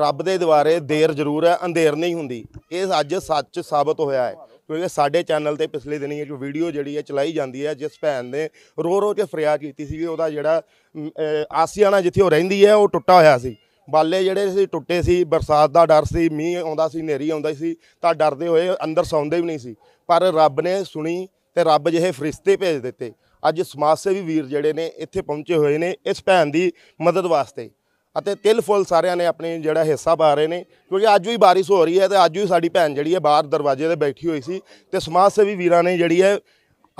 ਰੱਬ ਦੇ ਦੁਆਰੇ ਦੇਰ ਜ਼ਰੂਰ ਹੈ ਅੰਧੇਰ ਨਹੀਂ ਹੁੰਦੀ ਇਹ ਅੱਜ ਸੱਚ ਸਾਬਤ ਹੋਇਆ ਹੈ ਕਿਉਂਕਿ ਸਾਡੇ ਚੈਨਲ ਤੇ ਪਿਛਲੇ ਦਿਨੀ ਇੱਕ ਵੀਡੀਓ ਜਿਹੜੀ ਹੈ ਚਲਾਈ ਜਾਂਦੀ ਹੈ ਜਿਸ ਭੈਣ ਨੇ ਰੋ ਰੋ ਕੇ ਫਰਿਆਦ ਕੀਤੀ ਸੀ ਕਿ ਉਹਦਾ ਜਿਹੜਾ ਆਸੀਆਣਾ ਜਿੱਥੇ ਉਹ ਰਹਿੰਦੀ ਹੈ ਉਹ ਟੁੱਟਾ ਹੋਇਆ ਸੀ ਬਾਲੇ ਜਿਹੜੇ ਸੀ ਟੁੱਟੇ ਸੀ ਬਰਸਾਤ ਦਾ ਡਰ ਸੀ ਮੀਂਹ ਆਉਂਦਾ ਸੀ ਹਨੇਰੀ ਆਉਂਦਾ ਸੀ ਤਾਂ ਡਰਦੇ ਹੋਏ ਅੰਦਰ ਸੌਂਦੇ ਵੀ ਨਹੀਂ ਸੀ ਪਰ ਰੱਬ ਨੇ ਸੁਣੀ ਤੇ ਰੱਬ ਜਿਹੇ ਫਰਿਸ਼ਤੇ ਭੇਜ ਦਿੱਤੇ ਅੱਜ ਸਮਾਜ ਸੇਵੀ ਵੀਰ ਜਿਹੜੇ ਨੇ ਇੱਥੇ ਪਹੁੰਚੇ ਹੋਏ ਨੇ ਇਸ ਭੈਣ ਦੀ ਮਦਦ ਵਾਸਤੇ ਅਤੇ ਤਿਲ ਫੁੱਲ ਸਾਰਿਆਂ ਨੇ ਆਪਣੇ ਜਿਹੜਾ ਹਿੱਸਾ ਪਾ ਰਹੇ ਨੇ ਕਿਉਂਕਿ ਅੱਜ ਵੀ ਬਾਰਿਸ਼ ਹੋ ਰਹੀ ਹੈ ਤੇ ਅੱਜ ਵੀ ਸਾਡੀ ਭੈਣ ਜਿਹੜੀ ਹੈ ਬਾਹਰ ਦਰਵਾਜ਼ੇ ਤੇ ਬੈਠੀ ਹੋਈ ਸੀ ਤੇ ਸਮਾਜ ਸੇਵੀ ਵੀਰਾਂ ਨੇ ਜਿਹੜੀ ਹੈ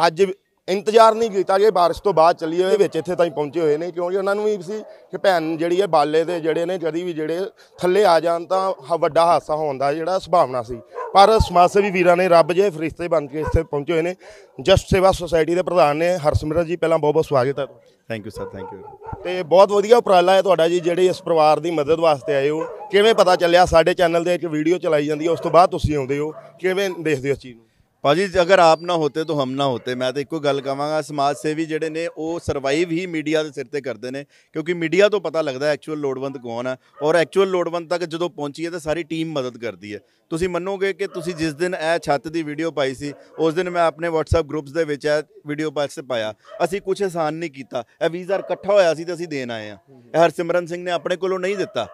ਅੱਜ ਇੰਤਜ਼ਾਰ ਨਹੀਂ ਕੀਤਾ ਜੇ بارش ਤੋਂ ਬਾਅਦ ਚੱਲੀ ਹੋਏ ਵਿੱਚ ਇੱਥੇ ਤਾਈਂ ਪਹੁੰਚੇ ਹੋਏ ਨੇ ਕਿਉਂਕਿ ਉਹਨਾਂ ਨੂੰ ਵੀ ਸੀ ਕਿ ਭੈਣ ਜਿਹੜੀ ਹੈ ਬਾਲੇ ਦੇ ਜਿਹੜੇ ਨੇ ਜਦੀ ਵੀ ਜਿਹੜੇ ਥੱਲੇ ਆ ਜਾਣ ਤਾਂ ਵੱਡਾ ਹਾਸਾ ਹੋਣ ਦਾ ਜਿਹੜਾ ਸੰਭਾਵਨਾ ਸੀ ਪਰ ਸਮਾਜ ਸੇਵੀ ਵੀਰਾਂ ਨੇ ਰੱਬ ਜੇ ਫਰਿਸ਼ਤੇ ਬਣ ਕੇ ਇੱਥੇ ਪਹੁੰਚੇ ਹੋਏ ਨੇ ਜਸਟ ਸੇਵਾ ਸੁਸਾਇਟੀ ਦੇ ਪ੍ਰਧਾਨ ਨੇ ਹਰਸਿਮਰਤ ਜੀ ਪਹਿਲਾਂ ਬਹੁਤ ਬਹੁਤ ਸਵਾਗਤ ਹੈ thank you sir thank you ਤੇ ਬਹੁਤ ਵਧੀਆ ਉਪਰਾਲਾ ਹੈ ਤੁਹਾਡਾ ਜੀ ਜਿਹੜੇ ਇਸ ਪਰਿਵਾਰ ਦੀ ਮਦਦ ਵਾਸਤੇ ਆਏ ਹੋ ਕਿਵੇਂ ਪਤਾ ਚੱਲਿਆ ਸਾਡੇ ਚੈਨਲ ਦੇ ਇੱਕ ਵੀਡੀਓ ਚਲਾਈ ਜਾਂਦੀ ਹੈ ਉਸ ਤੋਂ ਬਾਅਦ ਤੁਸੀਂ ਆਉਂਦੇ ਹੋ ਕਿਵੇਂ ਦੇਖਦੇ ਹੋ ਇਸ ਚੀਜ਼ ਨੂੰ ਭਾਜੀ ਅਗਰ ਆਪ ਨਾ ਹੋਤੇ ਤਾਂ ਹਮ ਨਾ ਹੋਤੇ ਮੈਂ ਤਾਂ ਇੱਕੋ ਗੱਲ ਕਹਾਂਗਾ ਸਮਾਜ ਸੇਵੀ ਜਿਹੜੇ ਨੇ ਉਹ ਸਰਵਾਈਵ ਹੀ ਮੀਡੀਆ ਦੇ ਸਿਰ ਤੇ ਕਰਦੇ ਨੇ ਕਿਉਂਕਿ ਮੀਡੀਆ ਤੋਂ ਪਤਾ ਲੱਗਦਾ ਐਕਚੁਅਲ ਲੋੜਵੰਦ ਕੌਣ ਹੈ ਔਰ ਐਕਚੁਅਲ ਲੋੜਵੰਦ ਤੱਕ ਜਦੋਂ ਪਹੁੰਚੀਏ ਤਾਂ ਸਾਰੀ ਟੀਮ ਮਦਦ ਕਰਦੀ ਹੈ ਤੁਸੀਂ ਮੰਨੋਗੇ ਕਿ ਤੁਸੀਂ ਜਿਸ ਦਿਨ ਇਹ ਛੱਤ ਦੀ ਵੀਡੀਓ ਪਾਈ ਸੀ ਉਸ ਦਿਨ ਮੈਂ ਆਪਣੇ WhatsApp ਗਰੁੱਪਸ ਦੇ ਵਿੱਚ ਇਹ ਵੀਡੀਓ ਪਾਸੇ ਪਾਇਆ ਅਸੀਂ ਕੁਝ ਆਸਾਨ ਨਹੀਂ ਕੀਤਾ ਇਹ 20000 ਇਕੱਠਾ ਹੋਇਆ ਸੀ ਤੇ ਅਸੀਂ ਦੇਣ ਆਏ ਆ ਹਰਸਿਮਰਨ ਸਿੰਘ ਨੇ ਆਪਣੇ ਕੋਲੋਂ ਨਹੀਂ ਦਿੱਤਾ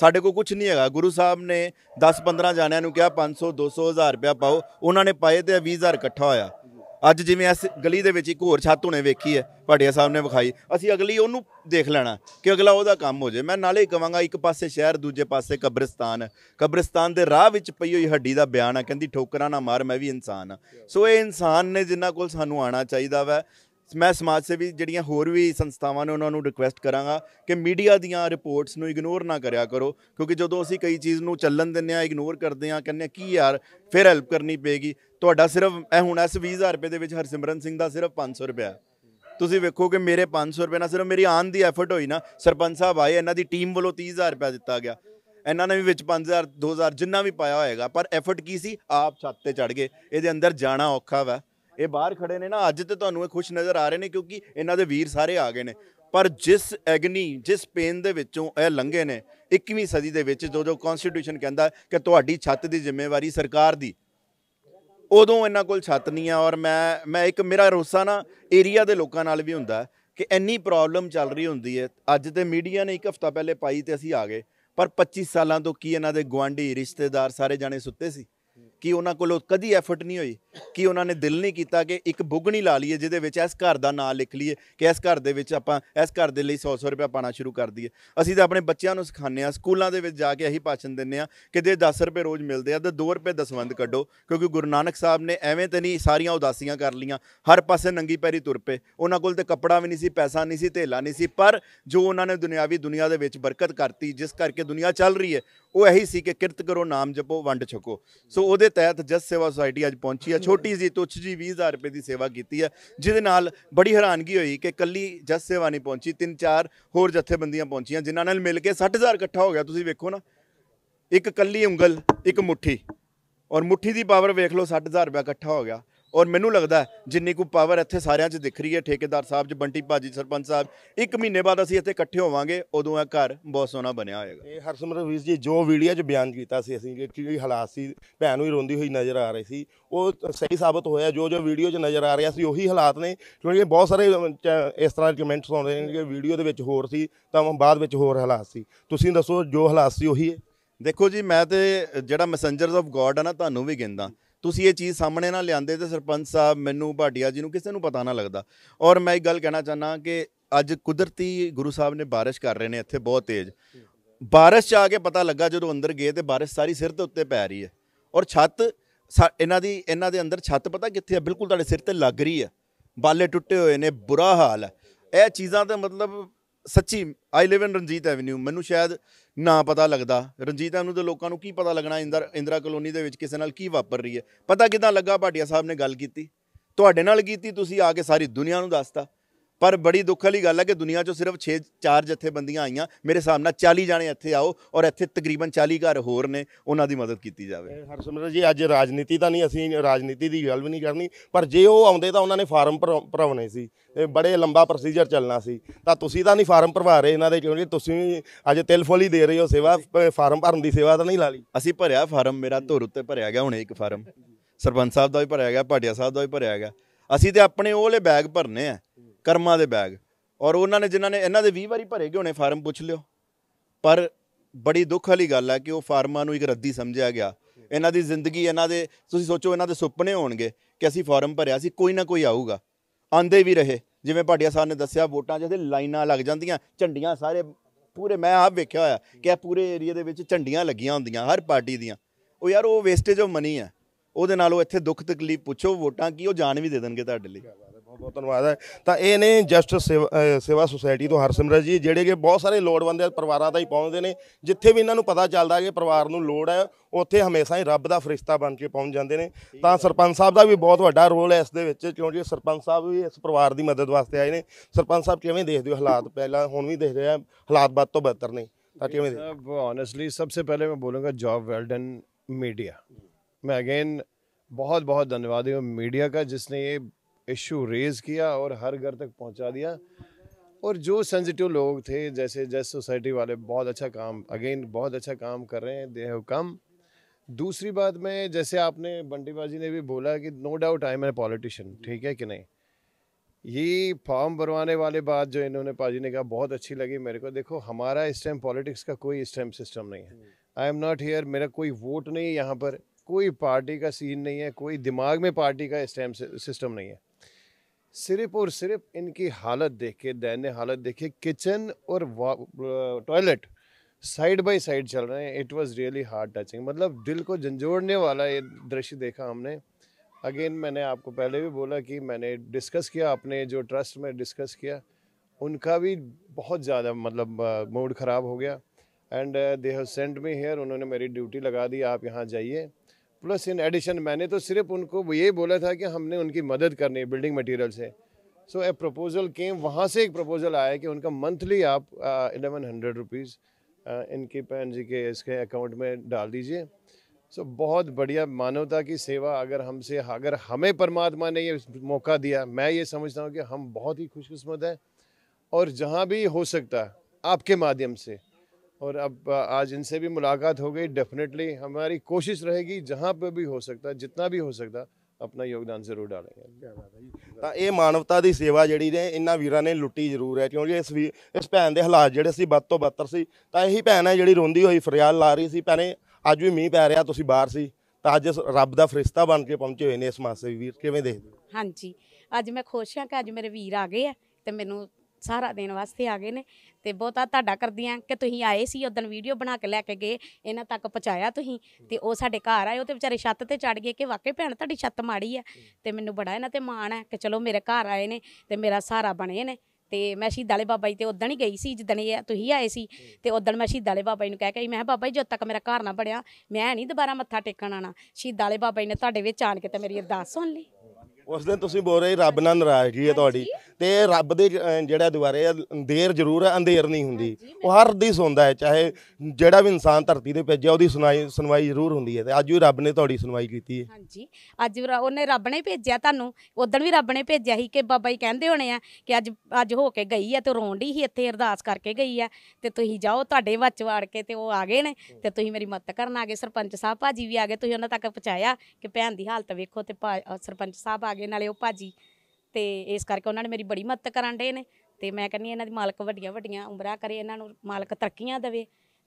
ਸਾਡੇ ਕੋਲ ਕੁਝ ਨਹੀਂ ਹੈਗਾ ਗੁਰੂ ਸਾਹਿਬ ਨੇ 10-15 ਜਾਣਿਆਂ ਨੂੰ ਕਿਹਾ 500 200 ਹਜ਼ਾਰ ਰੁਪਿਆ ਪਾਓ ਉਹਨਾਂ ਨੇ ਪਾਏ ਤੇ 20000 ਇਕੱਠਾ ਹੋਇਆ ਅੱਜ ਜਿਵੇਂ ਇਸ ਗਲੀ ਦੇ ਵਿੱਚ ਇੱਕ ਹੋਰ ਛੱਤ ਹੁਣੇ ਵੇਖੀ ਹੈ ਭਾਟਿਆ ਸਾਹਿਬ ਨੇ ਵਿਖਾਈ ਅਸੀਂ ਅਗਲੀ ਉਹਨੂੰ ਦੇਖ ਲੈਣਾ ਕਿ ਅਗਲਾ ਉਹਦਾ ਕੰਮ ਹੋ ਜੇ ਮੈਂ ਨਾਲੇ ਕਵਾਂਗਾ ਇੱਕ ਪਾਸੇ ਸ਼ਹਿਰ ਦੂਜੇ ਪਾਸੇ ਕਬਰਿਸਤਾਨ ਕਬਰਿਸਤਾਨ ਦੇ ਰਾਹ ਵਿੱਚ ਪਈ ਹੋਈ ਹੱਡੀ ਦਾ ਬਿਆਨ ਆ ਕਹਿੰਦੀ ਠੋਕਰਾਂ ਨਾ ਮਾਰ ਮੈਂ ਵੀ ਇਨਸਾਨ ਆ ਸੋ ਇਹ ਇਨਸਾਨ ਨੇ ਜਿੰਨਾ ਕੋਲ ਸਾਨੂੰ ਆਣਾ ਚਾਹੀਦਾ ਵਾ ਮੈਂ ਸਮਾਜ ਸੇਵੀ ਜਿਹੜੀਆਂ ਹੋਰ ਵੀ ਸੰਸਥਾਵਾਂ ਨੇ ਉਹਨਾਂ ਨੂੰ ਰਿਕੁਐਸਟ ਕਰਾਂਗਾ ਕਿ ਮੀਡੀਆ ਦੀਆਂ ਰਿਪੋਰਟਸ ਨੂੰ ਇਗਨੋਰ ਨਾ ਕਰਿਆ ਕਰੋ ਕਿਉਂਕਿ ਜਦੋਂ ਅਸੀਂ ਕਈ ਚੀਜ਼ ਨੂੰ ਚੱਲਣ ਦਿੰਨੇ ਆ ਇਗਨੋਰ ਕਰਦੇ ਆ ਕਹਿੰਦੇ ਕੀ ਯਾਰ ਫਿਰ ਹੈਲਪ ਕਰਨੀ ਪਏਗੀ ਤੁਹਾਡਾ ਸਿਰਫ ਇਹ ਹੁਣ ਇਸ 20000 ਰੁਪਏ ਦੇ ਵਿੱਚ ਹਰਸਿਮਰਨ ਸਿੰਘ ਦਾ ਸਿਰਫ 500 ਰੁਪਿਆ ਤੁਸੀਂ ਵੇਖੋ ਕਿ ਮੇਰੇ 500 ਰੁਪਏ ਨਾਲ ਸਿਰਫ ਮੇਰੀ ਆਨ ਦੀ ਐਫਰਟ ਹੋਈ ਨਾ ਸਰਪੰਚ ਸਾਹਿਬ ਆਏ ਇਹਨਾਂ ਦੀ ਟੀਮ ਵੱਲੋਂ 30000 ਰੁਪਏ ਦਿੱਤਾ ਗਿਆ ਇਹਨਾਂ ਨੇ ਵੀ ਵਿੱਚ 5000 2000 ਜਿੰਨਾ ਵੀ ਪਾਇਆ ਹੋਏਗਾ ਪਰ ਐਫਰਟ ਕੀ ਸੀ ਆਪ ਛੱਤ ਤੇ ਚੜ ਗਏ ਇਹਦੇ ਅੰਦਰ ਜਾਣਾ ਔਖਾ ਵਾ ਇਹ ਬਾਹਰ ਖੜੇ ਨੇ ਨਾ ਅੱਜ ਤੇ ਤੁਹਾਨੂੰ ਇਹ ਖੁਸ਼ ਨਜ਼ਰ ਆ ਰਹੇ ਨੇ ਕਿਉਂਕਿ ਇਹਨਾਂ ਦੇ ਵੀਰ ਸਾਰੇ ਆ ਗਏ ਨੇ ਪਰ ਜਿਸ ਐਗਨੀ ਜਿਸ ਪੇਨ ਦੇ ਵਿੱਚੋਂ ਇਹ ਲੰਘੇ ਨੇ 21ਵੀਂ ਸਦੀ ਦੇ ਵਿੱਚ ਜੋ ਜੋ ਕਨਸਟੀਟਿਊਸ਼ਨ ਕਹਿੰਦਾ ਕਿ ਤੁਹਾਡੀ ਛੱਤ ਦੀ ਜ਼ਿੰਮੇਵਾਰੀ ਸਰਕਾਰ ਦੀ ਉਦੋਂ ਇਹਨਾਂ ਕੋਲ ਛੱਤ ਨਹੀਂ ਆ ਔਰ ਮੈਂ ਮੈਂ ਇੱਕ ਮੇਰਾ ਰੋਸਾ ਨਾ ਏਰੀਆ ਦੇ ਲੋਕਾਂ ਨਾਲ ਵੀ ਹੁੰਦਾ ਕਿ ਇੰਨੀ ਪ੍ਰੋਬਲਮ ਚੱਲ ਰਹੀ ਹੁੰਦੀ ਹੈ ਅੱਜ ਤੇ ਮੀਡੀਆ ਨੇ ਇੱਕ ਹਫਤਾ ਪਹਿਲੇ ਪਾਈ ਤੇ ਅਸੀਂ ਆ ਗਏ ਪਰ 25 ਸਾਲਾਂ ਤੋਂ ਕੀ ਇਹਨਾਂ ਦੇ ਗਵਾਂਢੀ ਰਿਸ਼ਤੇਦਾਰ ਸਾਰੇ ਜਾਣੇ ਸੁੱਤੇ ਸੀ ਕਿ ਉਹਨਾਂ ਕੋਲੋਂ ਕਦੀ ਐਫਰਟ ਨਹੀਂ ਹੋਈ ਕਿ ਉਹਨਾਂ ਨੇ ਦਿਲ ਨਹੀਂ ਕੀਤਾ ਕਿ ਇੱਕ ਬੁਗਣੀ ਲਾ ਲਈਏ ਜਿਹਦੇ ਵਿੱਚ ਇਸ ਘਰ ਦਾ ਨਾਮ ਲਿਖ ਲਈਏ ਕਿ ਇਸ ਘਰ ਦੇ ਵਿੱਚ ਆਪਾਂ ਇਸ ਘਰ ਦੇ ਲਈ 100-100 ਰੁਪਏ ਪਾਣਾ ਸ਼ੁਰੂ ਕਰ ਦਈਏ ਅਸੀਂ ਤਾਂ ਆਪਣੇ ਬੱਚਿਆਂ ਨੂੰ ਸਿਖਾਉਂਦੇ ਆ ਸਕੂਲਾਂ ਦੇ ਵਿੱਚ ਜਾ ਕੇ ਇਹੀ ਪਾਚਨ ਦਿੰਨੇ ਆ ਕਿ ਜੇ 10 ਰੁਪਏ ਰੋਜ਼ ਮਿਲਦੇ ਆ ਤਾਂ 2 ਰੁਪਏ ਦਸਵੰਦ ਕੱਢੋ ਕਿਉਂਕਿ ਗੁਰੂ ਨਾਨਕ ਸਾਹਿਬ ਨੇ ਐਵੇਂ ਤੇ ਨਹੀਂ ਸਾਰੀਆਂ ਉਦਾਸੀਆਂ ਕਰ ਲੀਆਂ ਹਰ ਪਾਸੇ ਨੰਗੀ ਪੈਰੀ ਤੁਰ ਪਏ ਉਹਨਾਂ ਕੋਲ ਤੇ ਕੱਪੜਾ ਵੀ ਨਹੀਂ ਸੀ ਪੈਸਾ ਨਹੀਂ ਸੀ ਧੇਲਾ ਨਹੀਂ ਸੀ ਪਰ ਜੋ ਉਹਨਾਂ ਨੇ ਦੁਨਿਆਵੀ ਦੁਨੀਆ ਦੇ ਵਿੱਚ ਬਰਕਤ ਕਰਤੀ ਜਿਸ ਕਰਕੇ ਦੁਨੀਆ ਚੱਲ ਰਹੀ ਹੈ ਉਹ ਇਹੀ ਸੀ ਕਿ ਕਿਰਤ ਕਰੋ ਨਾਮ ਜਪੋ ਵੰਡ ਛਕੋ ਸੋ ਉਹਦੇ ਤਹਿਤ ਜਸ ਸੇਵਾ ਸੁਸਾਇਟੀ ਅੱਜ ਪਹੁੰਚੀ ਆ ਛੋਟੀ ਜੀ ਤੁੱਛ ਜੀ 20000 ਰੁਪਏ ਦੀ ਸੇਵਾ ਕੀਤੀ ਆ ਜਿਹਦੇ ਨਾਲ ਬੜੀ ਹੈਰਾਨਗੀ ਹੋਈ ਕਿ ਕੱਲੀ ਜਸ ਸੇਵਾ ਨਹੀਂ ਪਹੁੰਚੀ ਤਿੰਨ ਚਾਰ ਹੋਰ ਜਥੇਬੰਦੀਆਂ ਪਹੁੰਚੀਆਂ ਜਿਨ੍ਹਾਂ ਨਾਲ ਮਿਲ ਕੇ 60000 ਇਕੱਠਾ ਹੋ ਗਿਆ ਤੁਸੀਂ ਵੇਖੋ ਨਾ ਇੱਕ ਕੱਲੀ ਉਂਗਲ ਇੱਕ ਮੁਠੀ ਔਰ ਮੁਠੀ ਦੀ ਪਾਵਰ ਵੇਖ ਲਓ 60000 ਰੁਪਏ ਇਕੱਠਾ ਹੋ ਗਿਆ ਔਰ ਮੈਨੂੰ ਲੱਗਦਾ ਜਿੰਨੀ ਕੋ ਪਾਵਰ ਇੱਥੇ ਸਾਰਿਆਂ 'ਚ ਦਿਖ ਰਹੀ ਹੈ ਠੇਕੇਦਾਰ ਸਾਹਿਬ 'ਚ ਬੰਟੀ ਭਾਜੀ ਸਰਪੰਚ ਸਾਹਿਬ ਇੱਕ ਮਹੀਨੇ ਬਾਅਦ ਅਸੀਂ ਇੱਥੇ ਇਕੱਠੇ ਹੋਵਾਂਗੇ ਉਦੋਂ ਇਹ ਘਰ ਬਹੁਤ ਸੋਹਣਾ ਬਣਿਆ ਹੋਏਗਾ ਇਹ ਹਰਸਮਰਤ ਵੀਰ ਜੀ ਜੋ ਵੀਡੀਓ 'ਚ ਬਿਆਨ ਕੀਤਾ ਸੀ ਅਸੀਂ ਜਿਹੜੀ ਹਾਲਾਤ ਸੀ ਭੈਣ ਨੂੰ ਹੀ ਰੋਂਦੀ ਹੋਈ ਨਜ਼ਰ ਆ ਰਹੀ ਸੀ ਉਹ ਸਹੀ ਸਾਬਤ ਹੋਇਆ ਜੋ ਜੋ ਵੀਡੀਓ 'ਚ ਨਜ਼ਰ ਆ ਰਿਹਾ ਸੀ ਉਹੀ ਹਾਲਾਤ ਨੇ ਕਿਉਂਕਿ ਬਹੁਤ ਸਾਰੇ ਇਸ ਤਰ੍ਹਾਂ ਦੇ ਕਮੈਂਟਸ ਆਉਂਦੇ ਨੇ ਕਿ ਵੀਡੀਓ ਦੇ ਵਿੱਚ ਹੋਰ ਸੀ ਤਾਂ ਬਾਅਦ ਵਿੱਚ ਹੋਰ ਹਾਲਾਤ ਸੀ ਤੁਸੀਂ ਦੱਸੋ ਜੋ ਹਾਲਾਤ ਸੀ ਉਹੀ ਹੈ ਦੇਖੋ ਜੀ ਮੈਂ ਤੇ ਜਿਹੜਾ ਮੈਸੇਂਜਰਸ ਆਫ ਗੋਡ ਆ ਨਾ ਤੁਹਾਨੂੰ ਵੀ ਗਿੰਦਾ ਤੁਸੀਂ ਇਹ ਚੀਜ਼ ਸਾਹਮਣੇ ਨਾ ਲਿਆਂਦੇ ਤੇ ਸਰਪੰਚ ਸਾਹਿਬ ਮੈਨੂੰ ਬਾਡੀਆ ਜੀ ਨੂੰ ਕਿਸੇ ਨੂੰ ਪਤਾ ਨਾ ਲੱਗਦਾ ਔਰ ਮੈਂ ਇੱਕ ਗੱਲ ਕਹਿਣਾ ਚਾਹਨਾ ਕਿ ਅੱਜ ਕੁਦਰਤੀ ਗੁਰੂ ਸਾਹਿਬ ਨੇ ਬਾਰਿਸ਼ ਕਰ ਰਹੇ ਨੇ ਇੱਥੇ ਬਹੁਤ ਤੇਜ਼ ਬਾਰਿਸ਼ ਚ ਆ ਕੇ ਪਤਾ ਲੱਗਾ ਜਦੋਂ ਅੰਦਰ ਗਏ ਤੇ ਬਾਰਿਸ਼ ਸਾਰੀ ਸਿਰ ਦੇ ਉੱਤੇ ਪੈ ਰਹੀ ਹੈ ਔਰ ਛੱਤ ਇਹਨਾਂ ਦੀ ਇਹਨਾਂ ਦੇ ਅੰਦਰ ਛੱਤ ਪਤਾ ਕਿੱਥੇ ਹੈ ਬਿਲਕੁਲ ਤੁਹਾਡੇ ਸਿਰ ਤੇ ਲੱਗ ਰਹੀ ਹੈ ਬਾਲੇ ਟੁੱਟੇ ਹੋਏ ਨੇ ਬੁਰਾ ਹਾਲ ਹੈ ਇਹ ਚੀਜ਼ਾਂ ਤੇ ਮਤਲਬ ਸੱਚੀ ਆਈ ਲਿਵ ਇਨ ਰਣਜੀਤ ਐਵਨਿਊ ਮੈਨੂੰ ਸ਼ਾਇਦ ਨਾ ਪਤਾ ਲੱਗਦਾ ਰਣਜੀਤਾਂ ਨੂੰ ਤੇ ਲੋਕਾਂ ਨੂੰ ਕੀ ਪਤਾ ਲੱਗਣਾ ਇੰਦਰ ਇੰਦਰਾ ਕਲੋਨੀ ਦੇ ਵਿੱਚ ਕਿਸੇ ਨਾਲ ਕੀ ਵਾਪਰ ਰਹੀ ਹੈ ਪਤਾ ਕਿਦਾਂ ਲੱਗਾ ਭਾਟਿਆ ਸਾਹਿਬ ਨੇ ਗੱਲ ਕੀਤੀ ਤੁਹਾਡੇ ਨਾਲ ਕੀਤੀ ਤੁਸੀਂ ਆ ਕੇ ਸਾਰੀ ਦੁਨੀਆ ਨੂੰ ਦੱਸਤਾ ਪਰ ਬੜੀ ਦੁੱਖ ਵਾਲੀ ਗੱਲ ਹੈ ਕਿ ਦੁਨੀਆ 'ਚੋਂ ਸਿਰਫ 6 4 ਜਥੇਬੰਦੀਆਂ ਆਈਆਂ ਮੇਰੇ ਹਿਸਾਬ ਨਾਲ 40 ਜਾਣੇ ਇੱਥੇ ਆਓ ਔਰ ਇੱਥੇ ਤਕਰੀਬਨ 40 ਘਰ ਹੋਰ ਨੇ ਉਹਨਾਂ ਦੀ ਮਦਦ ਕੀਤੀ ਜਾਵੇ ਹਰਸਿਮਰਤ ਜੀ ਅੱਜ ਰਾਜਨੀਤੀ ਤਾਂ ਨਹੀਂ ਅਸੀਂ ਰਾਜਨੀਤੀ ਦੀ ਗੱਲ ਵੀ ਨਹੀਂ ਕਰਨੀ ਪਰ ਜੇ ਉਹ ਆਉਂਦੇ ਤਾਂ ਉਹਨਾਂ ਨੇ ਫਾਰਮ ਭਰਵਾਉਣੇ ਸੀ ਤੇ ਬੜੇ ਲੰਬਾ ਪ੍ਰੋਸੀਜਰ ਚੱਲਣਾ ਸੀ ਤਾਂ ਤੁਸੀਂ ਤਾਂ ਨਹੀਂ ਫਾਰਮ ਭਰਵਾ ਰਹੇ ਇਹਨਾਂ ਦੇ ਕਿਉਂਕਿ ਤੁਸੀਂ ਅੱਜ ਤਿਲਫੋਲੀ ਦੇ ਰਹੇ ਹੋ ਸੇਵਾ ਫਾਰਮ ਭਰਨ ਦੀ ਸੇਵਾ ਤਾਂ ਨਹੀਂ ਲਾ ਲਈ ਅਸੀਂ ਭਰਿਆ ਫਾਰਮ ਮੇਰਾ ਧੁਰ ਉੱਤੇ ਭਰਿਆ ਗਿਆ ਹੁਣ ਇੱਕ ਫਾਰਮ ਸਰਪੰਚ ਸਾਹਿਬ ਦਾ ਵੀ ਭਰਿਆ ਗਿਆ ਭਾਟਿਆ ਸਾਹਿਬ ਦਾ ਵੀ ਭਰਿਆ ਗਿਆ ਅਸੀਂ ਤੇ ਆਪਣੇ ਉਹਲੇ ਬੈਗ ਭਰਨੇ ਆ ਕਰਮਾਂ ਦੇ ਬੈਗ ਔਰ ਉਹਨਾਂ ਨੇ ਜਿਨ੍ਹਾਂ ਨੇ ਇਹਨਾਂ ਦੇ 20 ਵਾਰੀ ਭਰੇ ਗਏ ਹੋਣੇ ਫਾਰਮ ਪੁੱਛ ਲਿਓ ਪਰ ਬੜੀ ਦੁੱਖ ਵਾਲੀ ਗੱਲ ਹੈ ਕਿ ਉਹ ਫਾਰਮਾਂ ਨੂੰ ਇੱਕ ਰੱਦੀ ਸਮਝਿਆ ਗਿਆ ਇਹਨਾਂ ਦੀ ਜ਼ਿੰਦਗੀ ਇਹਨਾਂ ਦੇ ਤੁਸੀਂ ਸੋਚੋ ਇਹਨਾਂ ਦੇ ਸੁਪਨੇ ਹੋਣਗੇ ਕਿ ਅਸੀਂ ਫਾਰਮ ਭਰਿਆ ਸੀ ਕੋਈ ਨਾ ਕੋਈ ਆਊਗਾ ਆਂਦੇ ਵੀ ਰਹੇ ਜਿਵੇਂ ਭਾਟਿਆ ਸਾਹਿਬ ਨੇ ਦੱਸਿਆ ਵੋਟਾਂ 'ਚ ਲਾਈਨਾਂ ਲੱਗ ਜਾਂਦੀਆਂ ਝੰਡੀਆਂ ਸਾਰੇ ਪੂਰੇ ਮੈਂ ਆਪ ਵੇਖਿਆ ਹੋਇਆ ਕਿ ਇਹ ਪੂਰੇ ਏਰੀਆ ਦੇ ਵਿੱਚ ਝੰਡੀਆਂ ਲੱਗੀਆਂ ਹੁੰਦੀਆਂ ਹਰ ਪਾਰਟੀ ਦੀਆਂ ਉਹ ਯਾਰ ਉਹ ਵੇਸਟੇਜ ਆਫ ਮਨੀ ਹੈ ਉਹਦੇ ਨਾਲ ਉਹ ਇੱਥੇ ਦੁੱਖ ਤਕਲੀਫ ਪੁੱਛੋ ਵੋਟਾਂ ਕੀ ਉਹ ਜਾਨ ਵੀ ਦੇ ਦੇਣਗੇ ਤੁਹਾਡੇ ਲਈ ਬਹੁਤ ਬਹੁਤ ਧੰਨਵਾਦ ਹੈ ਤਾਂ ਇਹ ਨੇ ਜਸਟਿਸ ਸੇਵਾ ਸੁਸਾਇਟੀ ਤੋਂ ਹਰਸਿਮਰਤ ਜੀ ਜਿਹੜੇ ਕਿ ਬਹੁਤ ਸਾਰੇ ਲੋੜਵੰਦ ਪਰਿਵਾਰਾਂ ਦਾ ਹੀ ਪਹੁੰਚਦੇ ਨੇ ਜਿੱਥੇ ਵੀ ਇਹਨਾਂ ਨੂੰ ਪਤਾ ਚੱਲਦਾ ਕਿ ਪਰਿਵਾਰ ਨੂੰ ਲੋੜ ਹੈ ਉੱਥੇ ਹਮੇਸ਼ਾ ਹੀ ਰੱਬ ਦਾ ਫਰਿਸ਼ਤਾ ਬਣ ਕੇ ਪਹੁੰਚ ਜਾਂਦੇ ਨੇ ਤਾਂ ਸਰਪੰਚ ਸਾਹਿਬ ਦਾ ਵੀ ਬਹੁਤ ਵੱਡਾ ਰੋਲ ਹੈ ਇਸ ਦੇ ਵਿੱਚ ਕਿਉਂਕਿ ਸਰਪੰਚ ਸਾਹਿਬ ਵੀ ਇਸ ਪਰਿਵਾਰ ਦੀ ਮਦਦ ਵਾਸਤੇ ਆਏ ਨੇ ਸਰਪੰਚ ਸਾਹਿਬ ਕਿਵੇਂ ਦੇਖਦੇ ਹੋ ਹਾਲਾਤ ਪਹਿਲਾਂ ਹੁਣ ਵੀ ਦੇਖ ਰਿਹਾ ਆ ਹਾਲਾਤ ਬਾਤ ਤੋਂ ਬਿਹਤਰ ਨੇ ਤਾਂ ਕਿਵੇਂ ਦੇ ਆਨੈਸਟਲੀ ਸਭ ਤੋਂ ਪਹਿਲੇ ਮੈਂ ਬੋਲੂੰਗਾ job well done media again ਬਹੁਤ ਬਹੁਤ ਧੰਨਵਾਦ ਹੈ ਮੀਡੀਆ ਦਾ ਜਿਸ ਨੇ ਇਹ इशू रेज़ किया और हर घर तक पहुंचा दिया और जो सेंसिटिव लोग थे जैसे जैस सोसाइटी वाले बहुत अच्छा काम अगेन बहुत अच्छा काम कर रहे हैं दे हैव कम दूसरी बात मैं जैसे आपने बंटी ने भी बोला कि no doubt I am a politician ठीक है कि नहीं ये फॉर्म भरवाने वाले बात जो इन्होंने पाजी ने कहा बहुत अच्छी लगी मेरे को देखो हमारा इस टाइम पॉलिटिक्स का कोई इस टाइम सिस्टम नहीं है आई एम नॉट हेयर मेरा कोई वोट नहीं है यहाँ पर कोई पार्टी का सीन नहीं है कोई दिमाग में पार्टी का इस टाइम सिस्टम नहीं है सिर्फ और सिर्फ इनकी हालत देखे दैन्य हालत देखे किचन और टॉयलेट साइड बाय साइड चल रहे हैं it was really heart touching मतलब दिल को झंझोड़ने वाला ये दृश्य देखा हमने अगेन मैंने आपको पहले भी बोला कि मैंने डिस्कस किया अपने जो ट्रस्ट में डिस्कस किया उनका भी बहुत ज़्यादा मतलब मूड ख़राब हो गया and they have sent me here उन्होंने मेरी ड्यूटी लगा दी आप यहाँ जाइए प्लस इन एडिशन मैंने तो सिर्फ उनको ये बोला था कि हमने उनकी मदद करनी है बिल्डिंग मटेरियल से सो ए प्रपोज़ल केम वहाँ से एक प्रपोज़ल आया कि उनका मंथली आप एलेवन हंड्रेड रुपीज़ इनके पैन जी के इसके अकाउंट में डाल दीजिए सो so, बहुत बढ़िया मानवता की सेवा अगर हमसे अगर हमें परमात्मा ने ये मौका दिया मैं ये समझता हूँ कि हम बहुत ही खुशकस्मत हैं और जहाँ भी हो सकता है आपके माध्यम से और अब आज इनसे भी मुलाकात हो गई डेफिनेटली हमारी कोशिश रहेगी जहाँ पर भी हो सकता जितना भी हो सकता ਆਪਣਾ ਯੋਗਦਾਨ ਜ਼ਰੂਰ ਡਾਲੇਗਾ ਤਾਂ ਇਹ ਮਾਨਵਤਾ ਦੀ ਸੇਵਾ ਜਿਹੜੀ ਨੇ ਇਹਨਾਂ ਵੀਰਾਂ ਨੇ ਲੁੱਟੀ ਜ਼ਰੂਰ ਹੈ ਕਿਉਂਕਿ ਇਸ ਵੀ ਇਸ ਭੈਣ ਦੇ ਹਾਲਾਤ ਜਿਹੜੇ ਸੀ ਬੱਦ ਤੋਂ ਬੱਤਰ ਸੀ ਤਾਂ ਇਹੀ ਭੈਣ ਹੈ ਜਿਹੜੀ ਰੋਂਦੀ ਹੋਈ ਫਰਿਆਦ ਲਾ ਰਹੀ ਸੀ ਭੈਣੇ ਅੱਜ ਵੀ ਮੀਂਹ ਪੈ ਰਿਹਾ ਤੁਸੀਂ ਬਾਹਰ ਸੀ ਤਾਂ ਅੱਜ ਰੱਬ ਦਾ ਫਰਿਸ਼ਤਾ ਬਣ ਕੇ ਪਹੁੰਚੇ ਹੋਏ ਨੇ ਇਸ ਮਾਸੇ ਵੀਰ ਕਿਵੇਂ ਦੇਖਦੇ ਹਾਂਜੀ ਅੱਜ ਮੈਂ ਖੁਸ਼ ਹਾਂ ਕਿ ਅੱਜ ਮੇਰੇ ਵੀਰ ਆ ਗਏ ਆ ਤੇ ਮੈਨੂੰ ਸਾਰਾ ਦੇਣ ਵਾਸਤੇ ਆ ਗਏ ਨੇ ਤੇ ਬਹੁਤਾ ਤੁਹਾਡਾ ਕਰਦੀਆਂ ਕਿ ਤੁਸੀਂ ਆਏ ਸੀ ਉਦੋਂ ਵੀਡੀਓ ਬਣਾ ਕੇ ਲੈ ਕੇ ਗਏ ਇਹਨਾਂ ਤੱਕ ਪਹੁੰਚਾਇਆ ਤੁਸੀਂ ਤੇ ਉਹ ਸਾਡੇ ਘਰ ਆਏ ਉਹ ਤੇ ਵਿਚਾਰੇ ਛੱਤ ਤੇ ਚੜ ਗਏ ਕਿ ਵਾਕਈ ਭੈਣ ਤੁਹਾਡੀ ਛੱਤ ਮਾੜੀ ਆ ਤੇ ਮੈਨੂੰ ਬੜਾ ਇਹਨਾਂ ਤੇ ਮਾਣ ਆ ਕਿ ਚਲੋ ਮੇਰੇ ਘਰ ਆਏ ਨੇ ਤੇ ਮੇਰਾ ਸਹਾਰਾ ਬਣੇ ਨੇ ਤੇ ਮੈਂ ਸ਼ਹੀਦ ਵਾਲੇ ਬਾਬਾ ਜੀ ਤੇ ਉਦੋਂ ਹੀ ਗਈ ਸੀ ਜਦਣੇ ਇਹ ਤੁਸੀਂ ਆਏ ਸੀ ਤੇ ਉਦੋਂ ਮੈਂ ਸ਼ਹੀਦ ਵਾਲੇ ਬਾਬਾ ਜੀ ਨੂੰ ਕਹਿ ਕੇ ਮੈਂ ਬਾਬਾ ਜੀ ਜਦ ਤੱਕ ਮੇਰਾ ਘਰ ਨਾ ਬਣਿਆ ਮੈਂ ਨਹੀਂ ਦੁਬਾਰਾ ਮੱਥਾ ਟੇਕਣ ਆਣਾ ਸ਼ਹੀਦ ਵਾਲੇ ਬਾਬਾ ਜੀ ਨੇ ਤੁਹਾਡੇ ਵਿੱਚ ਆਣ ਕੇ ਤੇ ਮੇਰੀ ਅਰਦਾਸ ਸੁਣ ਲਈ ਉਸ ਦਿਨ ਤੁਸੀਂ ਬੋਲ ਰਹੇ ਰੱਬ ਨਾਲ ਨਾਰਾਜ਼ਗੀ ਹੈ ਤੁਹਾਡੀ ਤੇ ਰੱਬ ਦੇ ਜਿਹੜਾ ਦੁਆਰੇ ਆ, ਦੇਰ ਜ਼ਰੂਰ ਹੈ ਅੰਧੇਰ ਨਹੀਂ ਹੁੰਦੀ ਉਹ ਹਰ ਦੀ ਸੁਣਦਾ ਹੈ ਚਾਹੇ ਜਿਹੜਾ ਵੀ ਇਨਸਾਨ ਧਰਤੀ ਤੇ ਭੇਜਿਆ ਉਹਦੀ ਸੁਣਾਈ ਸੁਣਵਾਈ ਜ਼ਰੂਰ ਹੁੰਦੀ ਹੈ ਤੇ ਅੱਜ ਵੀ ਰੱਬ ਨੇ ਤੁਹਾਡੀ ਸੁਣਵਾਈ ਕੀਤੀ ਹੈ ਹਾਂਜੀ ਅੱਜ ਉਹਨੇ ਰੱਬ ਨੇ ਭੇਜਿਆ ਤੁਹਾਨੂੰ ਉਦੋਂ ਵੀ ਰੱਬ ਨੇ ਭੇਜਿਆ ਸੀ ਕਿ ਬਾਬਾ ਜੀ ਕਹਿੰਦੇ ਹੋਣੇ ਆ ਕਿ ਅੱਜ ਅੱਜ ਹੋ ਕੇ ਗਈ ਆ ਤੇ ਰੋਂਡੀ ਹੀ ਸੀ ਇੱਥੇ ਅਰਦਾਸ ਕਰਕੇ ਗਈ ਆ ਤੇ ਤੁਸੀਂ ਜਾਓ ਤੁਹਾਡੇ ਵੱਚ ਵਾੜ ਕੇ ਤੇ ਉਹ ਆ ਗਏ ਨੇ ਤੇ ਤੁਸੀਂ ਮੇਰੀ ਮਦਦ ਕਰਨ ਆ ਗਏ ਸਰਪੰਚ ਸਾਹਿਬ ਭਾਜੀ ਵੀ ਆ ਗਏ ਤੁਸੀਂ ਉਹਨਾਂ ਤੱਕ ਪਹੁੰਚਾਇਆ ਕਿ ਭੈਣ ਦੀ ਹਾਲਤ ਵੇਖੋ ਤੇ ਸਰਪੰਚ ਸਾਹਿਬ ਆ ਗਏ ਨਾਲੇ ਉਹ ਭਾਜੀ ਤੇ ਇਸ ਕਰਕੇ ਉਹਨਾਂ ਨੇ ਮੇਰੀ ਬੜੀ ਮਦਦ ਕਰਨ ਦੇ ਨੇ ਤੇ ਮੈਂ ਕਹਿੰਨੀ ਇਹਨਾਂ ਦੀ ਮਾਲਕ ਵੱਡੀਆਂ ਵੱਡੀਆਂ ਉਮਰਾਂ ਕਰੇ ਇਹਨਾਂ ਨੂੰ ਮਾਲਕ ਤਰੱਕੀਆਂ ਦੇਵੇ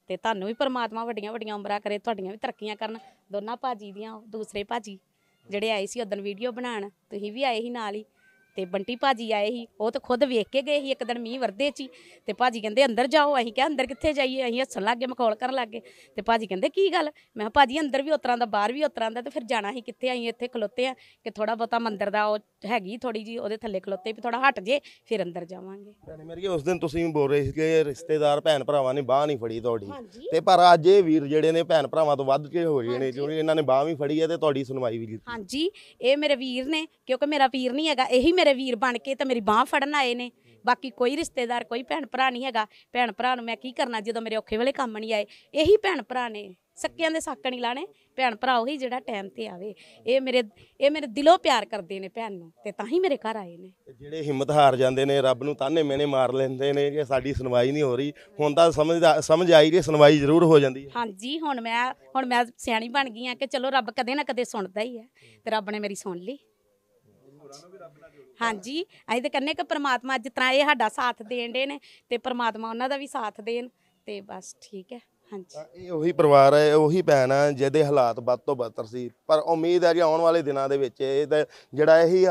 ਤੇ ਤੁਹਾਨੂੰ ਵੀ ਪਰਮਾਤਮਾ ਵੱਡੀਆਂ ਵੱਡੀਆਂ ਉਮਰਾਂ ਕਰੇ ਤੁਹਾਡੀਆਂ ਵੀ ਤਰੱਕੀਆਂ ਕਰਨ ਦੋਨਾਂ ਭਾਜੀ ਦੀਆਂ ਦੂਸਰੇ ਭਾਜੀ ਜਿਹੜੇ ਆਏ ਸੀ ਉਦੋਂ ਵੀਡੀਓ ਬਣਾਉਣ ਤੁਸੀਂ ਵੀ ਆਏ ਸੀ ਨਾਲ ਹੀ ਤੇ ਬੰਟੀ ਭਾਜੀ ਆਏ ਸੀ ਉਹ ਤਾਂ ਖੁਦ ਵੇਖ ਕੇ ਗਏ ਸੀ ਇੱਕ ਦਿਨ ਮੀਂਹ ਵਰਦੇ ਚ ਤੇ ਭਾਜੀ ਕਹਿੰਦੇ ਅੰਦਰ ਜਾਓ ਅਸੀਂ ਕਿਹਾ ਅੰਦਰ ਕਿੱਥੇ ਜਾਈਏ ਅਸੀਂ ਹੱਸਣ ਲੱਗੇ ਮਖੌਲ ਕਰਨ ਲੱਗੇ ਤੇ ਭਾਜੀ ਕਹਿੰਦੇ ਕੀ ਗੱਲ ਮੈਂ ਕਿਹਾ ਭਾਜੀ ਅੰਦਰ ਵੀ ਉਤਰਾਂ ਦਾ ਬਾਹਰ ਵੀ ਉਤਰਾਂ ਦਾ ਤੇ ਫਿਰ ਜਾਣਾ ਸੀ ਕਿੱਥੇ ਅਸੀਂ ਇੱਥੇ ਖਲੋਤੇ ਆ ਕਿ ਥੋੜਾ ਬਹੁਤਾ ਮੰਦਰ ਦਾ ਉਹ ਹੈਗੀ ਥੋੜੀ ਜੀ ਉਹਦੇ ਥੱਲੇ ਖਲੋਤੇ ਵੀ ਥੋੜਾ ਹਟ ਜੇ ਫਿਰ ਅੰਦਰ ਜਾਵਾਂਗੇ ਮੇਰੇ ਮੇਰੀ ਉਸ ਦਿਨ ਤੁਸੀਂ ਬੋਲ ਰਹੇ ਸੀ ਕਿ ਰਿਸ਼ਤੇਦਾਰ ਭੈਣ ਭਰਾਵਾਂ ਨੇ ਬਾਹ ਨਹੀਂ ਫੜੀ ਤੁਹਾਡੀ ਤੇ ਪਰ ਅੱਜ ਇਹ ਵੀਰ ਜਿਹੜੇ ਨੇ ਭੈਣ ਭਰਾਵਾਂ ਤੋਂ ਵੱਧ ਕੇ ਹੋ ਰਹੇ ਨੇ ਕਿਉਂਕਿ ਇਹਨਾਂ ਨੇ ਬਾਹ ਵੀ ਫੜੀ ਹੈ ਤੇ ਤੁਹਾਡੀ ਸੁਣਵਾਈ ਵੀ ਕੀਤੀ ਹਾਂਜੀ ਇਹ ਮੇਰੇ ਵੀਰ ਨੇ ਕਿਉਂਕਿ ਮੇਰਾ ਵੀਰ ਨਹੀਂ ਹੈਗਾ ਇਹੀ ਮੇਰੇ ਵੀਰ ਬਣ ਕੇ ਤਾਂ ਮੇਰੀ ਬਾਹ ਫੜਨ ਆਏ ਨੇ ਬਾਕੀ ਕੋਈ ਰਿਸ਼ਤੇਦਾਰ ਕੋਈ ਭੈਣ ਭਰਾ ਨਹੀਂ ਹੈਗਾ ਭੈਣ ਭਰਾ ਨੂੰ ਮੈਂ ਕੀ ਕਰਨਾ ਜਦੋਂ ਮੇਰੇ ਔਖੇ ਵੇਲੇ ਕੰਮ ਨਹੀਂ ਆਏ ਇਹੀ ਭੈਣ ਭਰਾ ਨੇ ਸੱਕਿਆਂ ਦੇ ਸਾਕ ਨਹੀਂ ਲਾਣੇ ਭੈਣ ਭਰਾ ਉਹੀ ਜਿਹੜਾ ਟਾਈਮ ਤੇ ਆਵੇ ਇਹ ਮੇਰੇ ਇਹ ਮੇਰੇ ਦਿਲੋਂ ਪਿਆਰ ਕਰਦੇ ਨੇ ਭੈਣ ਨੂੰ ਤੇ ਤਾਂ ਹੀ ਮੇਰੇ ਘਰ ਆਏ ਨੇ ਜਿਹੜੇ ਹਿੰਮਤ ਹਾਰ ਜਾਂਦੇ ਨੇ ਰੱਬ ਨੂੰ ਤਾਨੇ ਮੈਨੇ ਮਾਰ ਲੈਂਦੇ ਨੇ ਜੇ ਸਾਡੀ ਸੁਣਵਾਈ ਨਹੀਂ ਹੋ ਰਹੀ ਹੁਣ ਤਾਂ ਸਮਝਦਾ ਸਮਝ ਆਈ ਜੇ ਸੁਣਵਾਈ ਜ਼ਰੂਰ ਹੋ ਜਾਂਦੀ ਹੈ ਹਾਂਜੀ ਹੁਣ ਮੈਂ ਹੁਣ ਮੈਂ ਸਿਆਣੀ ਬਣ ਗਈ ਆ ਕਿ ਚਲੋ ਰੱਬ ਕਦੇ ਨਾ ਕਦੇ ਸੁਣਦਾ ਹੀ ਹੈ ਤੇ ਰੱਬ ਨੇ ਮੇਰੀ ਸੁਣ ਲਈ ਹਾਂਜੀ ਅਸੀਂ ਤਾਂ ਕੰਨੇ ਕਿ ਪ੍ਰਮਾਤਮਾ ਜਿਸ ਤਰ੍ਹਾਂ ਇਹ ਸਾਡਾ ਸਾਥ ਦੇਣ ਦੇ ਨੇ ਤੇ ਪ੍ਰਮਾਤਮਾ ਉਹਨਾਂ ਦਾ ਵੀ ਸਾਥ ਦੇਣ ਤੇ ਬਸ ਠੀਕ ਹੈ ਹਾਂਜੀ ਇਹ ਉਹੀ ਪਰਿਵਾਰ ਹੈ ਉਹੀ ਭੈਣ ਹੈ ਜਿਹਦੇ ਹਾਲਾਤ ਵੱਧ ਤੋਂ ਬਦਤਰ ਸੀ ਪਰ ਉਮੀਦ ਹੈ ਜੀ ਆਉਣ ਵਾਲੇ ਦਿਨਾਂ ਦੇ ਵਿੱਚ ਇਹ ਤਾਂ ਜਿਹੜਾ ਇਹੀ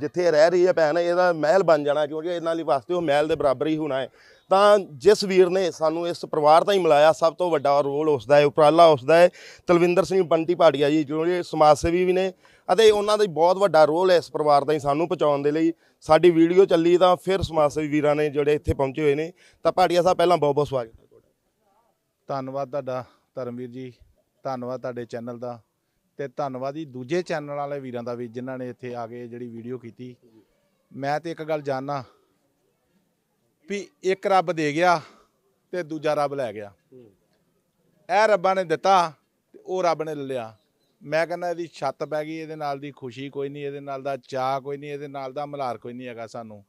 ਜਿੱਥੇ ਰਹਿ ਰਹੀ ਹੈ ਭੈਣ ਇਹਦਾ ਮਹਿਲ ਬਣ ਜਾਣਾ ਕਿਉਂਕਿ ਇਹਨਾਂ ਲਈ ਵਾਸਤੇ ਉਹ ਮਹਿਲ ਦੇ ਬਰਾਬਰ ਹੀ ਹੋਣਾ ਹੈ ਤਾਂ ਜਿਸ ਵੀਰ ਨੇ ਸਾਨੂੰ ਇਸ ਪਰਿਵਾਰ ਤਾਂ ਹੀ ਮਿਲਾਇਆ ਸਭ ਤੋਂ ਵੱਡਾ ਰੋਲ ਉਸਦਾ ਹੈ ਉਪਰਾਲਾ ਉਸਦਾ ਹੈ ਤਲਵਿੰਦਰ ਸਿੰਘ ਬੰਟੀ ਪਾੜੀਆ ਜੀ ਜਿਹੜੇ ਸਮਾਜ ਸੇਵੀ ਵੀ ਨੇ ਅਤੇ ਉਹਨਾਂ ਦਾ ਬਹੁਤ ਵੱਡਾ ਰੋਲ ਹੈ ਇਸ ਪਰਿਵਾਰ ਦਾ ਹੀ ਸਾਨੂੰ ਪਹੁੰਚਾਉਣ ਦੇ ਲਈ ਸਾਡੀ ਵੀਡੀਓ ਚੱਲੀ ਤਾਂ ਫਿਰ ਸਮਾਜ ਸੇਵੀ ਵੀਰਾਂ ਨੇ ਜਿਹੜੇ ਇੱਥੇ ਪਹੁੰਚੇ ਹੋਏ ਨੇ ਤਾਂ ਪਾੜੀਆ ਸਾਹਿਬ ਪਹਿਲਾਂ ਬਹੁਤ ਬਹੁਤ ਸਵਾਗਤ ਹੈ ਤੁਹਾਡਾ ਧੰਨਵਾਦ ਤੁਹਾਡਾ ਧਰਮਵੀਰ ਜੀ ਧੰਨਵਾਦ ਤੁਹਾਡੇ ਚੈਨਲ ਦਾ ਤੇ ਧੰਨਵਾਦ ਜੀ ਦੂਜੇ ਚੈਨਲ ਵਾਲੇ ਵੀਰਾਂ ਦਾ ਵੀ ਜਿਨ੍ਹਾਂ ਨੇ ਇੱਥੇ ਆ ਕੇ ਜਿਹੜੀ ਵੀਡੀਓ ਕੀਤੀ ਮੈਂ ਤੇ ਇੱਕ ਗੱਲ ਜਾਣਨਾ ਵੀ ਇੱਕ ਰੱਬ ਦੇ ਗਿਆ ਤੇ ਦੂਜਾ ਰੱਬ ਲੈ ਗਿਆ ਇਹ ਰੱਬਾਂ ਨੇ ਦਿੱਤਾ ਤੇ ਉਹ ਰੱਬ ਨੇ ਲਿਆ ਮੈਂ ਕਹਿੰਦਾ ਇਹਦੀ ਛੱਤ ਪੈ ਗਈ ਇਹਦੇ ਨਾਲ ਦੀ ਖੁਸ਼ੀ ਕੋਈ ਨਹੀਂ ਇਹਦੇ ਨਾਲ ਦਾ ਚਾਹ ਕੋਈ ਨਹੀਂ ਇਹਦੇ ਨਾਲ ਦਾ ਮਲਾਰ ਕੋਈ ਨਹੀਂ ਹੈਗਾ ਸਾਨੂੰ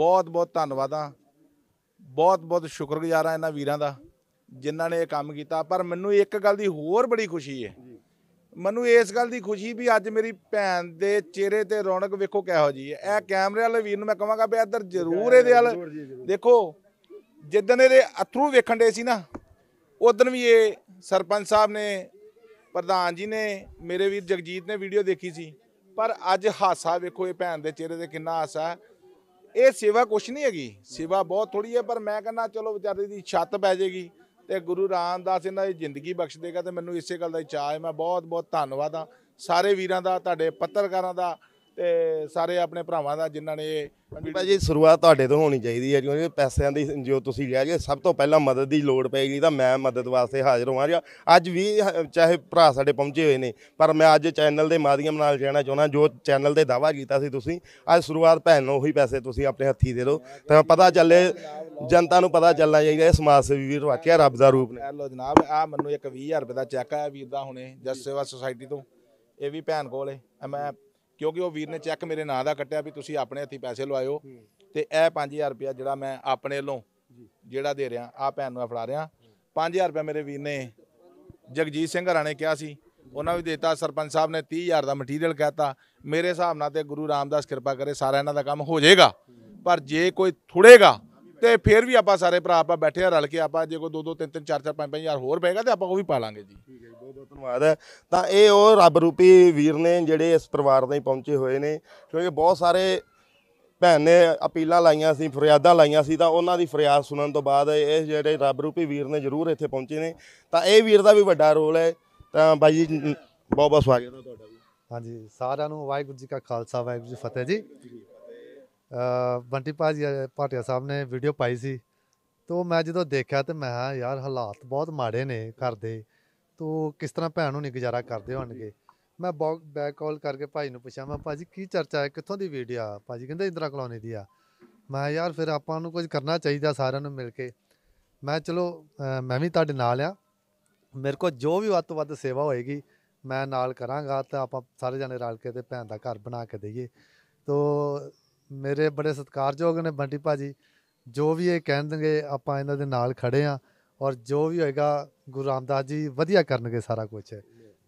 ਬਹੁਤ ਬਹੁਤ ਧੰਨਵਾਦ ਆ ਬਹੁਤ ਬਹੁਤ ਸ਼ੁਕਰਗੁਜ਼ਾਰ ਆ ਇਹਨਾਂ ਵੀਰਾਂ ਦਾ ਜਿਨ੍ਹਾਂ ਨੇ ਇਹ ਕੰਮ ਕੀਤਾ ਪਰ ਮੈਨੂੰ ਇੱਕ ਗੱਲ ਦੀ ਹੋਰ ਬੜੀ ਖੁਸ਼ੀ ਹੈ ਮੈਨੂੰ ਇਸ ਗੱਲ ਦੀ ਖੁਸ਼ੀ ਵੀ ਅੱਜ ਮੇਰੀ ਭੈਣ ਦੇ ਚਿਹਰੇ ਤੇ ਰੌਣਕ ਵੇਖੋ ਕਿਹੋ ਜੀ ਹੈ ਇਹ ਕੈਮਰੇ ਵਾਲੇ ਵੀਰ ਨੂੰ ਮੈਂ ਕਹਾਂਗਾ ਵੀ ਇੱਧਰ ਜ਼ਰੂਰ ਇਹਦੇ ਵਾਲ ਦੇਖੋ ਜਿੱਦਨ ਇਹਦੇ ਅਥਰੂ ਵੇਖਣ ਦੇ ਸੀ ਨਾ ਉਦੋਂ ਵੀ ਇਹ ਸਰਪੰਚ ਸਾਹਿਬ ਨੇ ਪ੍ਰਧਾਨ ਜੀ ਨੇ ਮੇਰੇ ਵੀਰ ਜਗਜੀਤ ਨੇ ਵੀਡੀਓ ਦੇਖੀ ਸੀ ਪਰ ਅੱਜ ਹਾਸਾ ਵੇਖੋ ਇਹ ਭੈਣ ਦੇ ਚਿਹਰੇ ਤੇ ਕਿੰਨਾ ਹਾਸਾ ਇਹ ਸੇਵਾ ਕੁਛ ਨਹੀਂ ਹੈਗੀ ਸੇਵਾ ਬਹੁਤ ਥੋੜੀ ਹੈ ਪਰ ਮੈਂ ਕਹਿੰਦਾ ਚਲੋ ਵਿਚਾਰੇ ਦੀ ਛੱਤ ਪੈ ਜਾਏਗੀ ਤੇ ਗੁਰੂ ਰਾਮਦਾਸ ਇਹਨਾਂ ਦੀ ਜ਼ਿੰਦਗੀ ਬਖਸ਼ ਦੇਗਾ ਤੇ ਮੈਨੂੰ ਇਸੇ ਗੱਲ ਦਾ ਚਾਹ ਹੈ ਮੈਂ ਬਹੁਤ ਬਹੁਤ ਧੰਨਵਾਦ ਆ ਸਾਰੇ ਵੀਰਾਂ ਦਾ ਤੁਹਾਡੇ ਪੱਤਰਕਾਰਾਂ ਦਾ ਤੇ ਸਾਰੇ ਆਪਣੇ ਭਰਾਵਾਂ ਦਾ ਜਿਨ੍ਹਾਂ ਨੇ ਭਾਜੀ ਸ਼ੁਰੂਆਤ ਤੁਹਾਡੇ ਤੋਂ ਹੋਣੀ ਚਾਹੀਦੀ ਹੈ ਕਿਉਂਕਿ ਪੈਸਿਆਂ ਦੀ ਜੋ ਤੁਸੀਂ ਲੈ ਜੇ ਸਭ ਤੋਂ ਪਹਿਲਾਂ ਮਦਦ ਦੀ ਲੋੜ ਪੈਗੀ ਤਾਂ ਮੈਂ ਮਦਦ ਵਾਸਤੇ ਹਾਜ਼ਰ ਹਾਂ ਜੀ ਅੱਜ ਵੀ ਚਾਹੇ ਭਰਾ ਸਾਡੇ ਪਹੁੰਚੇ ਹੋਏ ਨੇ ਪਰ ਮੈਂ ਅੱਜ ਚੈਨਲ ਦੇ ਮਾਧਿਅਮ ਨਾਲ ਜਾਣਾ ਚਾਹੁੰਦਾ ਜੋ ਚੈਨਲ ਦੇ ਦਾਵਾ ਕੀਤਾ ਸੀ ਤੁਸੀਂ ਅੱਜ ਸ਼ੁਰੂਆਤ ਭੈਣ ਨੂੰ ਉਹੀ ਪੈਸੇ ਤੁਸੀਂ ਆਪਣੇ ਹੱਥੀ ਦੇ ਦਿਓ ਤਾਂ ਪਤਾ ਚੱਲੇ ਜਨਤਾ ਨੂੰ ਪਤਾ ਚੱਲਣਾ ਚਾਹੀਦਾ ਇਹ ਸਮਾਜ ਸੇਵੀ ਵੀਰ ਵਾਕਿਆ ਰੱਬ ਦਾ ਰੂਪ ਨੇ ਲੋ ਜਨਾਬ ਆ ਮੈਨੂੰ ਇੱਕ 20000 ਰੁਪਏ ਦਾ ਚੈੱਕ ਆਇਆ ਵੀਰ ਦਾ ਹੁਣੇ ਜਸ ਸੇਵਾ ਸੁਸਾਇਟੀ ਤੋਂ ਇਹ ਵੀ ਭੈਣ ਕੋਲੇ ਮੈਂ ਕਿਉਂਕਿ ਉਹ ਵੀਰ ਨੇ ਚੈੱਕ ਮੇਰੇ ਨਾਂ ਦਾ ਕੱਟਿਆ ਵੀ ਤੁਸੀਂ ਆਪਣੇ ਹੱਥੀ ਪੈਸੇ ਲਵਾਇਓ ਤੇ ਇਹ 5000 ਰੁਪਿਆ ਜਿਹੜਾ ਮੈਂ ਆਪਣੇ ਵੱਲੋਂ ਜਿਹੜਾ ਦੇ ਰਿਹਾ ਆ ਭੈਣ ਨੂੰ ਫੜਾ ਰਿਹਾ 5000 ਰੁਪਿਆ ਮੇਰੇ ਵੀਰ ਨੇ ਜਗਜੀਤ ਸਿੰਘ ਹਰਾਣੇ ਕਿਹਾ ਸੀ ਉਹਨਾਂ ਵੀ ਦਿੱਤਾ ਸਰਪੰਚ ਸਾਹਿਬ ਨੇ 30000 ਦਾ ਮਟੀਰੀਅਲ ਕਹਿਤਾ ਮੇਰੇ ਹਿਸਾਬ ਨਾਲ ਤੇ ਗੁਰੂ ਰਾਮਦਾਸ ਕਿਰਪਾ ਕਰੇ ਸਾਰਾ ਇਹਨਾਂ ਦਾ ਕੰਮ ਹੋ ਜਾਏਗਾ ਪਰ ਜੇ ਕੋਈ ਥੁੜੇਗਾ ਤੇ ਫਿਰ ਵੀ ਆਪਾਂ ਸਾਰੇ ਭਰਾ ਆਪਾਂ ਬੈਠੇ ਆ ਰਲ ਕੇ ਆਪਾਂ ਜੇ ਕੋ ਦੋ ਦੋ ਤਿੰਨ ਤਿੰਨ ਚਾਰ ਚਾਰ ਪੰਜ ਪੰਜ ਹਜ਼ਾਰ ਹੋਰ ਪੈਗਾ ਤੇ ਆਪਾਂ ਉਹ ਵੀ ਪਾ ਲਾਂਗੇ ਜੀ ਠੀਕ ਹੈ ਜੀ ਬਹੁਤ ਬਹੁਤ ਧੰਨਵਾਦ ਹੈ ਤਾਂ ਇਹ ਉਹ ਰੱਬ ਰੂਪੀ ਵੀਰ ਨੇ ਜਿਹੜੇ ਇਸ ਪਰਿਵਾਰ ਦੇ ਪਹੁੰਚੇ ਹੋਏ ਨੇ ਕਿਉਂਕਿ ਬਹੁਤ ਸਾਰੇ ਭੈਣ ਨੇ ਅਪੀਲਾਂ ਲਾਈਆਂ ਸੀ ਫਰਿਆਦਾਂ ਲਾਈਆਂ ਸੀ ਤਾਂ ਉਹਨਾਂ ਦੀ ਫਰਿਆਦ ਸੁਣਨ ਤੋਂ ਬਾਅਦ ਇਹ ਜਿਹੜੇ ਰੱਬ ਰੂਪੀ ਵੀਰ ਨੇ ਜ਼ਰੂਰ ਇੱਥੇ ਪਹੁੰਚੇ ਨੇ ਤਾਂ ਇਹ ਵੀਰ ਦਾ ਵੀ ਵੱਡਾ ਰੋਲ ਹੈ ਤਾਂ ਬਾਈ ਜੀ ਬਹੁਤ ਬਹੁਤ ਸਵਾਗਤ ਹੈ ਤੁਹਾਡਾ ਵੀ ਹਾਂਜੀ ਸਾਰਿਆਂ ਨੂੰ ਵਾਹਿਗੁਰੂ ਜੀ ਕਾ ਖਾਲਸਾ ਵਾਹਿਗੁਰੂ ਜੀ ਫਤਿਹ ਜੀ ਬੰਟੀ ਭਾਜੀ ਭਾਟਿਆ ਸਾਹਿਬ ਨੇ ਵੀਡੀਓ ਪਾਈ ਸੀ ਤੋ ਮੈਂ ਜਦੋਂ ਦੇਖਿਆ ਤੇ ਮੈਂ ਹਾਂ ਯਾਰ ਹਾਲਾਤ ਬਹੁਤ ਮਾੜੇ ਨੇ ਘਰ ਦੇ ਤੋ ਕਿਸ ਤਰ੍ਹਾਂ ਭੈਣ ਨੂੰ ਨਹੀਂ ਗੁਜ਼ਾਰਾ ਕਰਦੇ ਹੋਣਗੇ ਮੈਂ ਬੈਕ ਕਾਲ ਕਰਕੇ ਭਾਈ ਨੂੰ ਪੁੱਛਿਆ ਮੈਂ ਭਾਜੀ ਕੀ ਚਰਚਾ ਹੈ ਕਿੱਥੋਂ ਦੀ ਵੀਡੀਓ ਆ ਭਾਜੀ ਕਹਿੰਦੇ ਇੰਦਰਾ ਕਲੋਨੀ ਦੀ ਆ ਮੈਂ ਯਾਰ ਫਿਰ ਆਪਾਂ ਨੂੰ ਕੁਝ ਕਰਨਾ ਚਾਹੀਦਾ ਸਾਰਿਆਂ ਨੂੰ ਮਿਲ ਕੇ ਮੈਂ ਚਲੋ ਮੈਂ ਵੀ ਤੁਹਾਡੇ ਨਾਲ ਆ ਮੇਰੇ ਕੋਲ ਜੋ ਵੀ ਵੱਧ ਤੋਂ ਵੱਧ ਸੇਵਾ ਹੋਏਗੀ ਮੈਂ ਨਾਲ ਕਰਾਂਗਾ ਤਾਂ ਆਪਾਂ ਸਾਰੇ ਜਣੇ ਰਲ ਕੇ ਤੇ ਭੈਣ ਦਾ ਘਰ ਬਣਾ ਕੇ ਦਈਏ ਤੋ ਮੇਰੇ ਬੜੇ ਸਤਿਕਾਰਯੋਗ ਨੇ ਬੰਟੀ ਭਾਜੀ ਜੋ ਵੀ ਇਹ ਕਹਿਣਗੇ ਆਪਾਂ ਇਹਨਾਂ ਦੇ ਨਾਲ ਖੜੇ ਆ ਔਰ ਜੋ ਵੀ ਹੋਏਗਾ ਗੁਰੂ ਰਾਮਦਾਸ ਜੀ ਵਧੀਆ ਕਰਨਗੇ ਸਾਰਾ ਕੁਝ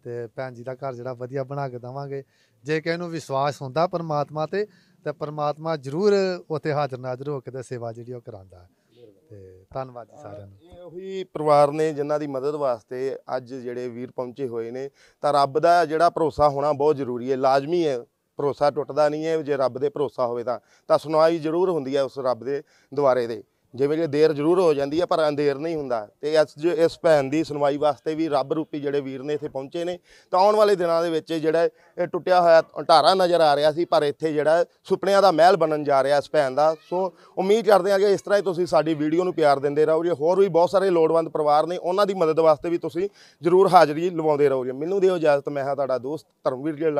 ਤੇ ਭੈਣ ਜੀ ਦਾ ਘਰ ਜਿਹੜਾ ਵਧੀਆ ਬਣਾ ਕੇ ਦਵਾਂਗੇ ਜੇ ਕਿਸੇ ਨੂੰ ਵਿਸ਼ਵਾਸ ਹੁੰਦਾ ਪਰਮਾਤਮਾ ਤੇ ਤੇ ਪਰਮਾਤਮਾ ਜ਼ਰੂਰ ਉੱਥੇ ਹਾਜ਼ਰ ਨਾਜ਼ਰ ਹੋ ਕੇ ਤੇ ਸੇਵਾ ਜਿਹੜੀ ਉਹ ਕਰਾਂਦਾ ਤੇ ਧੰਨਵਾਦ ਜੀ ਸਾਰਿਆਂ ਨੂੰ ਇਹ ਉਹੀ ਪਰਿਵਾਰ ਨੇ ਜਿਨ੍ਹਾਂ ਦੀ ਮਦਦ ਵਾਸਤੇ ਅੱਜ ਜਿਹੜੇ ਵੀਰ ਪਹੁੰਚੇ ਹੋਏ ਨੇ ਤਾਂ ਰੱਬ ਦਾ ਜਿਹੜਾ ਭਰੋਸਾ ਹੋਣਾ ਬਹੁਤ ਜ਼ਰੂਰੀ ਹੈ ਲਾਜ਼ਮੀ ਹੈ ਭਰੋਸਾ ਟੁੱਟਦਾ ਨਹੀਂ ਹੈ ਜੇ ਰੱਬ ਦੇ ਭਰੋਸਾ ਹੋਵੇ ਤਾਂ ਤਾਂ ਸੁਣਵਾਈ ਜ਼ਰੂਰ ਹੁੰਦੀ ਹੈ ਉਸ ਰੱਬ ਦੇ ਦੁਆਰੇ ਦੇ ਜਿਵੇਂ ਜੇ ਦੇਰ ਜ਼ਰੂਰ ਹੋ ਜਾਂਦੀ ਹੈ ਪਰ ਅੰਧੇਰ ਨਹੀਂ ਹੁੰਦਾ ਤੇ ਇਸ ਇਸ ਭੈਣ ਦੀ ਸੁਣਵਾਈ ਵਾਸਤੇ ਵੀ ਰੱਬ ਰੂਪੀ ਜਿਹੜੇ ਵੀਰ ਨੇ ਇੱਥੇ ਪਹੁੰਚੇ ਨੇ ਤਾਂ ਆਉਣ ਵਾਲੇ ਦਿਨਾਂ ਦੇ ਵਿੱਚ ਜਿਹੜਾ ਇਹ ਟੁੱਟਿਆ ਹੋਇਆ ਢਾਰਾ ਨਜ਼ਰ ਆ ਰਿਹਾ ਸੀ ਪਰ ਇੱਥੇ ਜਿਹੜਾ ਸੁਪਨਿਆਂ ਦਾ ਮਹਿਲ ਬਣਨ ਜਾ ਰਿਹਾ ਇਸ ਭੈਣ ਦਾ ਸੋ ਉਮੀਦ ਕਰਦੇ ਹਾਂ ਕਿ ਇਸ ਤਰ੍ਹਾਂ ਹੀ ਤੁਸੀਂ ਸਾਡੀ ਵੀਡੀਓ ਨੂੰ ਪਿਆਰ ਦਿੰਦੇ ਰਹੋ ਜੀ ਹੋਰ ਵੀ ਬਹੁਤ ਸਾਰੇ ਲੋੜਵੰਦ ਪਰਿਵਾਰ ਨੇ ਉਹਨਾਂ ਦੀ ਮਦਦ ਵਾਸਤੇ ਵੀ ਤੁਸੀਂ ਜ਼ਰੂਰ ਹਾਜ਼ਰੀ ਲਵਾਉਂਦੇ ਰਹੋ ਜੀ ਮੈਨੂੰ ਦਿਓ ਇਜਾਜ਼ਤ ਮੈਂ ਹਾਂ ਤੁਹਾਡਾ ਦੋਸਤ ਧਰਮਵੀਰ ਜੀ